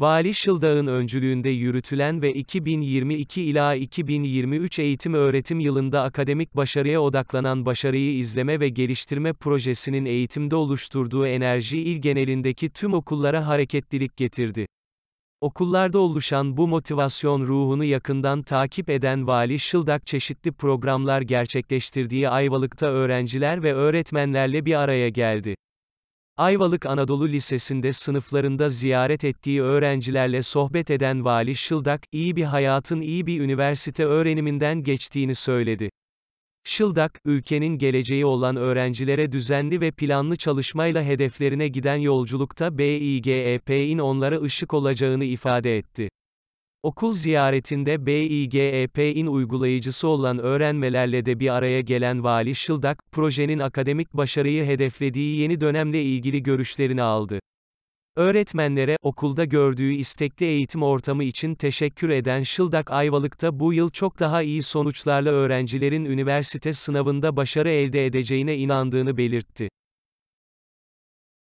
Vali Şıldağ'ın öncülüğünde yürütülen ve 2022 ila 2023 eğitim öğretim yılında akademik başarıya odaklanan başarıyı izleme ve geliştirme projesinin eğitimde oluşturduğu enerji il genelindeki tüm okullara hareketlilik getirdi. Okullarda oluşan bu motivasyon ruhunu yakından takip eden Vali Şıldak çeşitli programlar gerçekleştirdiği Ayvalık'ta öğrenciler ve öğretmenlerle bir araya geldi. Ayvalık Anadolu Lisesi'nde sınıflarında ziyaret ettiği öğrencilerle sohbet eden Vali Şıldak, iyi bir hayatın iyi bir üniversite öğreniminden geçtiğini söyledi. Şıldak, ülkenin geleceği olan öğrencilere düzenli ve planlı çalışmayla hedeflerine giden yolculukta BİGEP'in onlara ışık olacağını ifade etti. Okul ziyaretinde BİGEP'in uygulayıcısı olan öğrenmelerle de bir araya gelen Vali Şıldak, projenin akademik başarıyı hedeflediği yeni dönemle ilgili görüşlerini aldı. Öğretmenlere, okulda gördüğü istekli eğitim ortamı için teşekkür eden Şıldak Ayvalık'ta bu yıl çok daha iyi sonuçlarla öğrencilerin üniversite sınavında başarı elde edeceğine inandığını belirtti.